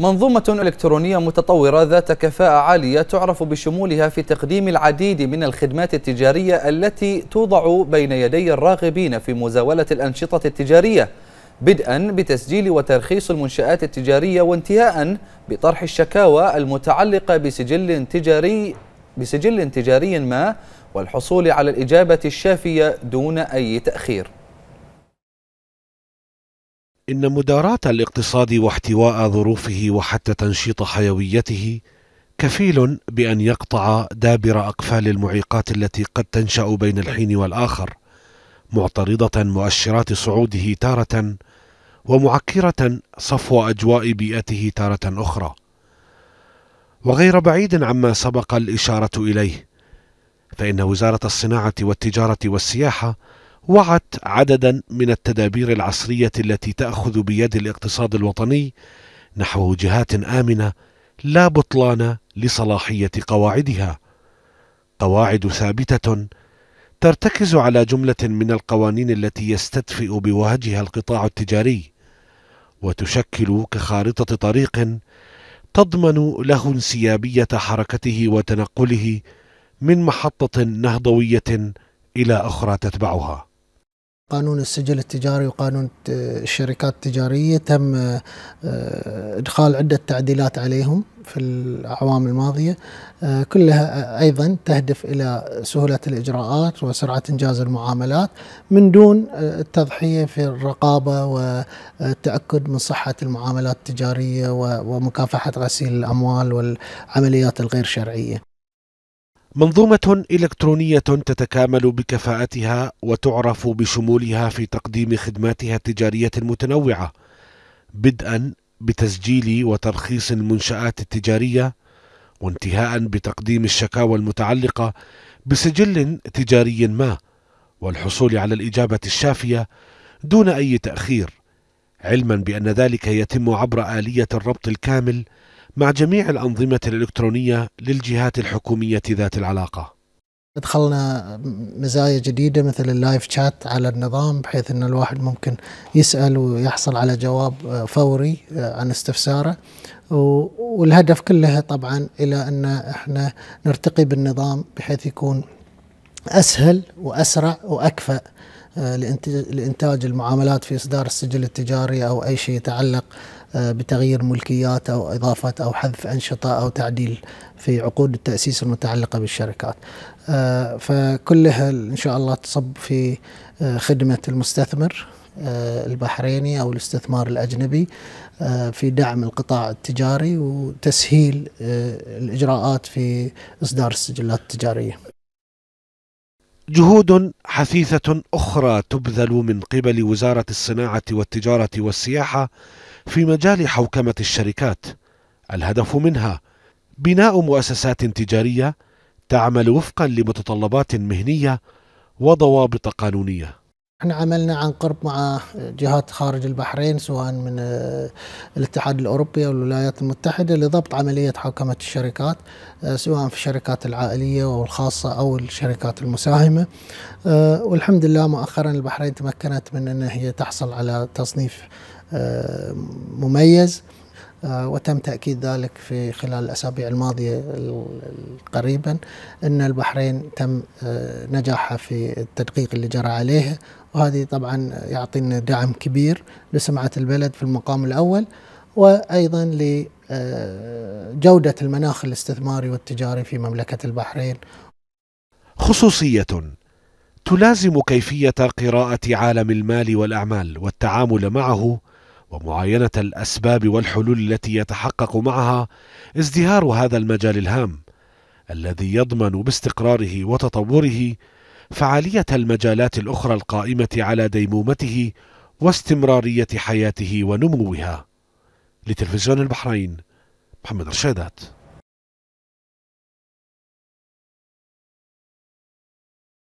منظومة إلكترونية متطورة ذات كفاءة عالية تعرف بشمولها في تقديم العديد من الخدمات التجارية التي توضع بين يدي الراغبين في مزاولة الأنشطة التجارية بدءا بتسجيل وترخيص المنشآت التجارية وانتهاءا بطرح الشكاوى المتعلقة بسجل تجاري بسجل تجاري ما والحصول على الإجابة الشافية دون أي تأخير إن مداراة الاقتصاد واحتواء ظروفه وحتى تنشيط حيويته كفيل بأن يقطع دابر أقفال المعيقات التي قد تنشأ بين الحين والآخر معترضة مؤشرات صعوده تارة ومعكرة صفو أجواء بيئته تارة أخرى وغير بعيد عما سبق الإشارة إليه فإن وزارة الصناعة والتجارة والسياحة وعت عددا من التدابير العصرية التي تأخذ بيد الاقتصاد الوطني نحو جهات آمنة لا بطلان لصلاحية قواعدها قواعد ثابتة ترتكز على جملة من القوانين التي يستدفئ بوهجها القطاع التجاري وتشكل كخارطة طريق تضمن له انسيابية حركته وتنقله من محطة نهضوية إلى أخرى تتبعها قانون السجل التجاري وقانون الشركات التجارية تم آه، إدخال عدة تعديلات عليهم في الأعوام الماضية آه، كلها آه، أيضا تهدف إلى سهولة الإجراءات وسرعة إنجاز المعاملات من دون التضحية في الرقابة والتأكد من صحة المعاملات التجارية ومكافحة غسيل الأموال والعمليات الغير شرعية منظومة إلكترونية تتكامل بكفاءتها وتعرف بشمولها في تقديم خدماتها التجارية المتنوعة بدءا بتسجيل وترخيص المنشآت التجارية وانتهاء بتقديم الشكاوى المتعلقة بسجل تجاري ما والحصول على الإجابة الشافية دون أي تأخير علما بأن ذلك يتم عبر آلية الربط الكامل مع جميع الأنظمة الإلكترونية للجهات الحكومية ذات العلاقة دخلنا مزايا جديده مثل اللايف شات على النظام بحيث ان الواحد ممكن يسال ويحصل على جواب فوري عن استفساره والهدف كله طبعا الى ان احنا نرتقي بالنظام بحيث يكون اسهل واسرع واكفأ آه، لانتاج المعاملات في اصدار السجل التجاري او اي شيء يتعلق آه، بتغيير ملكيات او اضافه او حذف انشطه او تعديل في عقود التاسيس المتعلقه بالشركات. آه، فكلها ان شاء الله تصب في آه، خدمه المستثمر البحريني او الاستثمار الاجنبي في دعم القطاع التجاري وتسهيل الاجراءات في اصدار السجلات التجاريه. جهود حثيثة أخرى تبذل من قبل وزارة الصناعة والتجارة والسياحة في مجال حوكمة الشركات. الهدف منها بناء مؤسسات تجارية تعمل وفقا لمتطلبات مهنية وضوابط قانونية. احنا عملنا عن قرب مع جهات خارج البحرين سواء من آه، الاتحاد الاوروبي او الولايات المتحده لضبط عمليه حوكمه الشركات آه، سواء في الشركات العائليه او الخاصه او الشركات المساهمه آه، والحمد لله مؤخرا البحرين تمكنت من ان هي تحصل على تصنيف مميز آه، وتم تأكيد ذلك في خلال الأسابيع الماضية قريبا أن البحرين تم آه، نجاحها في التدقيق اللي جرى عليها وهذه طبعا يعطينا دعم كبير لسمعة البلد في المقام الأول وأيضا لجودة آه، المناخ الاستثماري والتجاري في مملكة البحرين خصوصية تلازم كيفية قراءة عالم المال والأعمال والتعامل معه ومعاينه الاسباب والحلول التي يتحقق معها ازدهار هذا المجال الهام الذي يضمن باستقراره وتطوره فعاليه المجالات الاخرى القائمه على ديمومته واستمراريه حياته ونموها لتلفزيون البحرين محمد رشادات